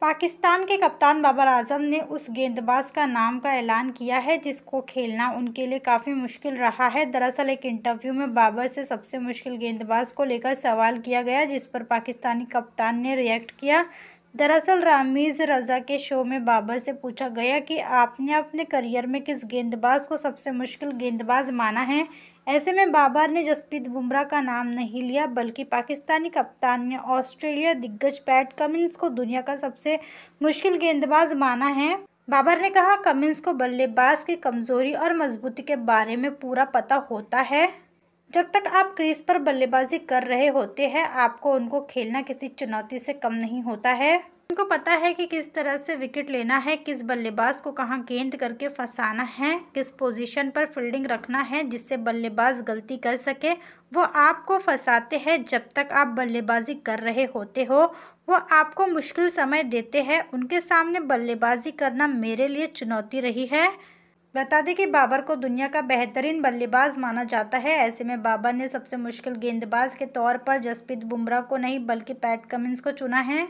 पाकिस्तान के कप्तान बाबर आजम ने उस गेंदबाज का नाम का ऐलान किया है जिसको खेलना उनके लिए काफ़ी मुश्किल रहा है दरअसल एक इंटरव्यू में बाबर से सबसे मुश्किल गेंदबाज को लेकर सवाल किया गया जिस पर पाकिस्तानी कप्तान ने रिएक्ट किया दरअसल रामीज़ रज़ा के शो में बाबर से पूछा गया कि आपने अपने करियर में किस गेंदबाज को सबसे मुश्किल गेंदबाज माना है ऐसे में बाबर ने जसप्रीत बुमराह का नाम नहीं लिया बल्कि पाकिस्तानी कप्तान ने ऑस्ट्रेलिया दिग्गज पैट कमिंस को दुनिया का सबसे मुश्किल गेंदबाज माना है बाबर ने कहा कमिंस को बल्लेबाज की कमज़ोरी और मजबूती के बारे में पूरा पता होता है जब तक आप क्रीज पर बल्लेबाजी कर रहे होते हैं आपको उनको खेलना किसी चुनौती से कम नहीं होता है उनको पता है कि किस तरह से विकेट लेना है किस बल्लेबाज को कहाँ गेंद करके फंसाना है किस पोजीशन पर फील्डिंग रखना है जिससे बल्लेबाज गलती कर सके वो आपको फंसाते हैं जब तक आप बल्लेबाजी कर रहे होते हो वो आपको मुश्किल समय देते हैं उनके सामने बल्लेबाजी करना मेरे लिए चुनौती रही है बता दें कि बाबर को दुनिया का बेहतरीन बल्लेबाज माना जाता है ऐसे में बाबर ने सबसे मुश्किल गेंदबाज के तौर पर जसप्रीत बुमराह को नहीं बल्कि पैट कमिंस को चुना है